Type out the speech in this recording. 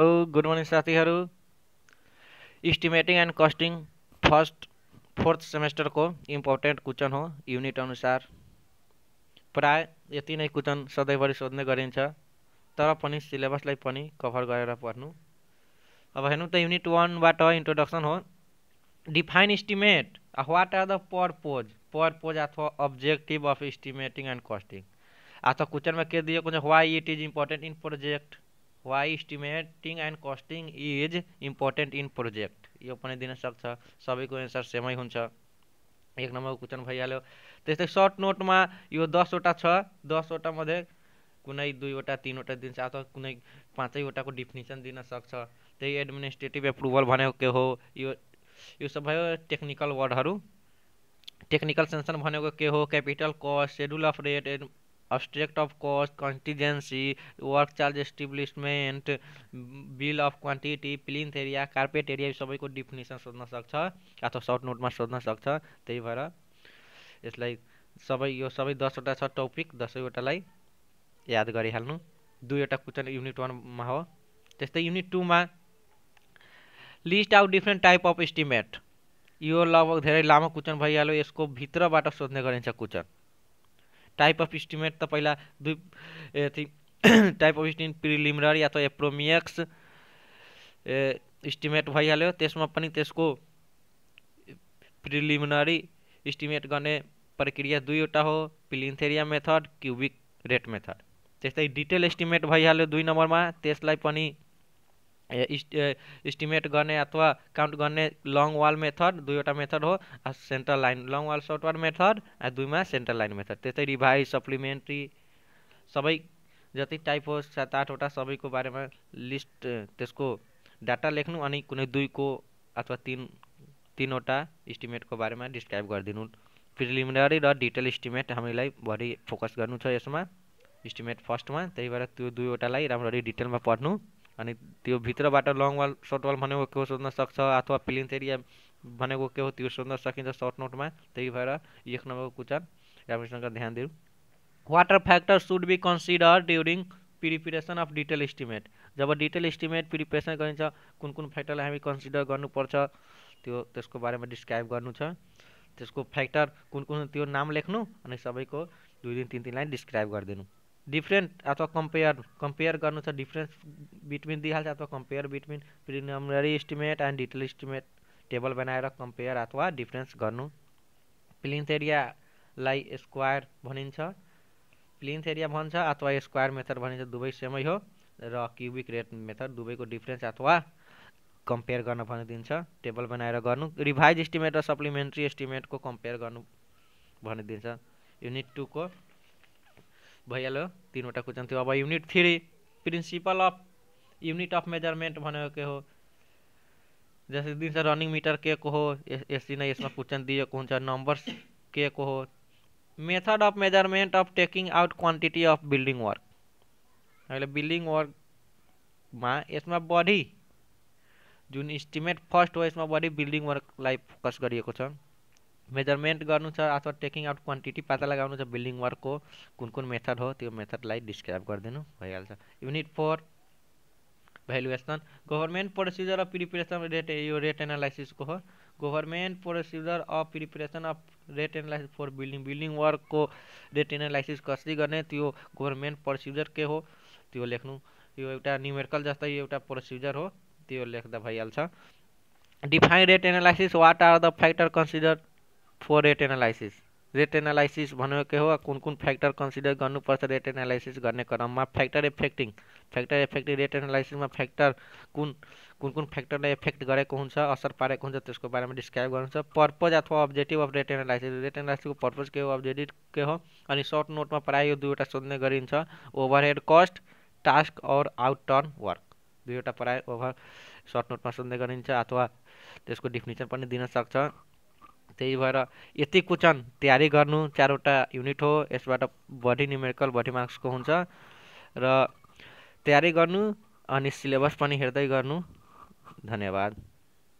Hello, good morning साथी estimating and costing first fourth semester को important question हो unit अनुसार प्राय ये नै क्वेश्चन सधैँभरि सोने गई तर पनि कवर पनि कभर गरेर पढ्नु अब हेर्नु त युनिट वानबाट इन्ट्रोडक्सन हो define estimate what are the purpose purpose अथवा objective of estimating and costing अथवा में के दिएको छ it is important in project why estimating and costing is important in project यो पनि दिनसक्छ सबैको एन्सर सेमै हुन्छ एक नम्बरको क्वेसन भइहाल्यो त्यस्तै सर्ट नोटमा यो दसवटा छ दसवटा मध्ये कुनै दुईवटा तिनवटा दिन्छ अथवा कुनै पाँचैवटाको डिफिनेसन दिन सक्छ त्यही एडमिनिस्ट्रेटिभ एप्रुभल भनेको के हो यो यो सब भयो टेक्निकल वर्डहरू टेक्निकल सेन्सन भनेको के हो capital cost schedule of rate abstract of cost contingency work charge establishment bill of quantity plinth area carpet area सबैको डिफिनेसन सोध्न सक्छ अथवा सर्ट नोटमा सोध्न सक्छ त्यही भएर यसलाई सबै यो सबै दसवटा छ टपिक दसैँवटालाई याद गरिहाल्नु दुईवटा क्वेसन युनिट वानमा हो त्यस्तै युनिट टूमा list out different type of estimate यो लगभग धेरै लामो क्वेसन भइहाल्यो यसको भित्रबाट सोध्ने गरिन्छ क्वेसन टाइप अफ इस्टिमेट त पहिला दुई टाइप अफ इस्टिमेट प्रिलिमिनरी अथवा एप्रोमिएक्स ए इस्टिमेट भइहाल्यो त्यसमा पनि त्यसको प्रिलिमिनरी इस्टिमेट गर्ने प्रक्रिया दुईवटा हो plinth area method cubic rate method त्यस्तै डिटेल इस्टिमेट भइहाल्यो दुई नम्बरमा त्यसलाई पनि इस्टिमेट गर्ने अथवा काउन्ट गर्ने लङ वाल मेथड दुईवटा मेथड हो central line long wall short wall method दुईमा सेन्ट्रल लाइन मेथड त्यस्तै रिभाइज सप्लिमेन्ट्री सबै जति टाइप होस् सात आठवटा सबैको बारेमा लिस्ट त्यसको डाटा लेख्नु अनि कुनै दुईको अथवा तिन तिनवटा इस्टिमेटको बारेमा डिस्क्राइब गरिदिनु प्रिलिमिनरी र डिटेल इस्टिमेट हामीलाई भरि फोकस गर्नु छ यसमा इस्टिमेट फर्स्टमा त्यही भएर त्यो दुईवटालाई राम्ररी डिटेलमा पढ्नु अनि त्यो भित्रबाट लङ वाल सर्ट वाल भनेको के हो सोध्न सक्छ अथवा प्लेन्थ एरिया भनेको के हो त्यो सोध्न सकिन्छ सर्ट नोटमा त्यही भएर एक नम्बरको क्वेसन राम्रोसँग ध्यान दिउँ water factor should be consider during preparation of detail estimate जब डिटेल इस्टिमेट प्रिपेरेसन गरिन्छ कुन कुन फ्याक्टरलाई हामी कन्सिडर गर्नुपर्छ त्यो त्यसको बारेमा डिस्क्राइब गर्नु छ त्यसको फ्याक्टर कुन कुन त्यो नाम लेख्नु अनि सबैको दुई दिन तिन तिन लाइन डिस्क्राइब गरिदिनु डिफरेंट अथवा कंपेयर कंपेयर कर छ डिफरेन्स दी हाल अथवा compare between preliminary estimate and detail estimate table बनाएर कंपेयर अथवा डिफरेन्स गर्नु प्लिन्थ एरियालाई स्क्वायर भनिन्छ प्लिन्थ एरिया भन्छ अथवा स्क्वायर मेथड भनिन्छ दुवै सेमै हो र रेट मेथड दुबई को डिफ्रेन्स अथवा कंपेयर कर टेबल बनाएर गर्नु रिभाइज इस्टिमेट र सप्लिमेन्ट्री को कंपेयर गर्नु भनिदिन्छ युनिट टूको भैया लो तीनवटा क्वेश्चन थियो अब unit three principle of unit of measurement भने के हो जैसे दिन से रनिंग मीटर के को हो एसी नहीं इसमें क्वेश्चन दिए कौन सा नंबर्स के को हो method of measurement of taking out quantity of building work पहले बिल्डिंग वर्क में इसमें बड़ी जो इस्टिमेट फर्स्ट हो इसमें बड़ी बिल्डिंग वर्क लाइफ फोकस कर मेजरमेन्ट गर्नु छ अथवा टेकिङ आउट क्वान्टिटी पत्ता लगाउनु छ बिल्डिङ वर्कको कुन कुन मेथड हो त्यो मेथडलाई डिस्क्राइब गरिदिनु भइहाल्छ unit four valuation government procedure of preparation rate यो रेट एनालाइसिसको हो government procedure of preparation of rate analysis for building building वर्कको रेट एनालाइसिस कसरी गर्ने त्यो गभर्मेन्ट प्रोसिजर के हो त्यो लेख्नु यो एउटा न्युमेरिकल जस्तै एउटा प्रोसिजर हो त्यो लेख्दा भइहाल्छ define rate analysis what are the factor consider for rate analysis rate analysis भनेको के हो कुन कुन फ्याक्टर कन्सिडर गर्नुपर्छ रेट एनालाइसिस गर्ने क्रममा factor affecting factor affecting rate एनालाइसिसमा फ्याक्टर कुन कुन कुन फ्याक्टरलाई इफेक्ट गरेको हुन्छ असर पारेको हुन्छ त्यसको बारेमा डिस्क्राइब गर्नुहुन्छ पर्पज अथवा objective of rate analysis rate एनालाइसिसको पर्पज के हो अब्जेक्टिभ के हो अनि सर्ट नोटमा प्रायः यो दुईवटा सोध्ने गरिन्छ ओभरहेड कस्ट टास्क और आउट टर्न वर्क दुईवटा प्रायः ओभर सर्ट नोटमा सोध्ने गरिन्छ अथवा त्यसको डिफिनेसन पनि दिन सक्छ त्यही भएर यति कुचन तयारी गर्नु चारवटा युनिट हो यसबाट बडी न्युमेरिकल बडी मार्क्सको हुन्छ र तयारी गर्नु अनि सिलेबस पनि हेर्दै गर्नु धन्यवाद